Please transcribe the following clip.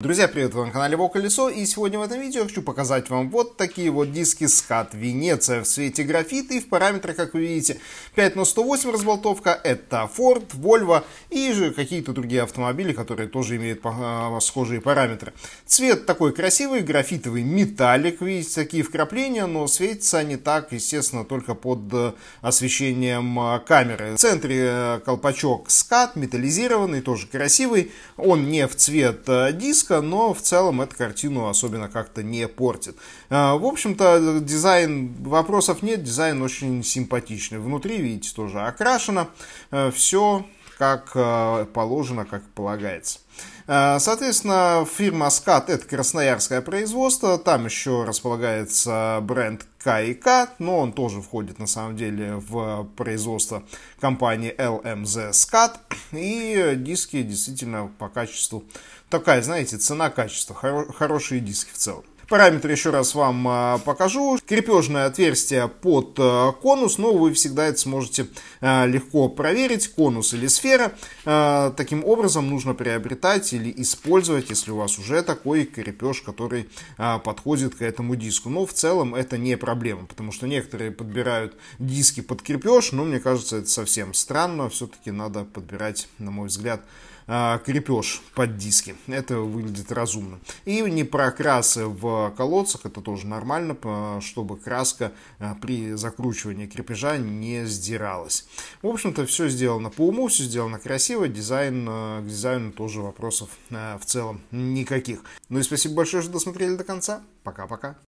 Друзья, привет, вы на канале Его Колесо и сегодня в этом видео я хочу показать вам вот такие вот диски скат Венеция в цвете графит и в параметрах, как вы видите, 5 на 108 разболтовка, это Ford, Volvo и же какие-то другие автомобили, которые тоже имеют а, а, схожие параметры. Цвет такой красивый, графитовый металлик, видите, такие вкрапления, но светятся они так, естественно, только под э, освещением а, камеры. В центре э, колпачок скат, металлизированный, тоже красивый, он не в цвет э, диска, близко, но в целом эту картину особенно как-то не портит. А, в общем-то, дизайн, вопросов нет, дизайн очень симпатичный. Внутри, видите, тоже окрашено. Э, Все как э, положено, как полагается. А, соответственно, фирма SCAT – это красноярское производство, там еще располагается бренд SkyCat, но он тоже входит на самом деле в производство компании LMZ SCAT. И диски действительно по качеству такая, знаете, цена-качество, хоро- хорошие диски в целом. Параметры еще раз вам а, покажу. Крепежное отверстие под а, конус, но вы всегда это сможете а, легко проверить, конус или сфера. Таким образом нужно приобретать или использовать, если у вас уже такой крепеж, который подходит к этому диску. Но в целом это не проблема, потому что некоторые подбирают диски под крепеж, но мне кажется это совсем странно, все-таки надо подбирать, на мой взгляд, крепеж под диски. Это выглядит разумно. И не прокрасы в колодцах, это тоже нормально, чтобы краска э, при закручивании крепежа не сдиралась. В общем-то, все сделано по уму, все сделано красиво, дизайн, э, к дизайну тоже вопросов э, в целом никаких. Ну и спасибо большое, что досмотрели до конца. Пока-пока.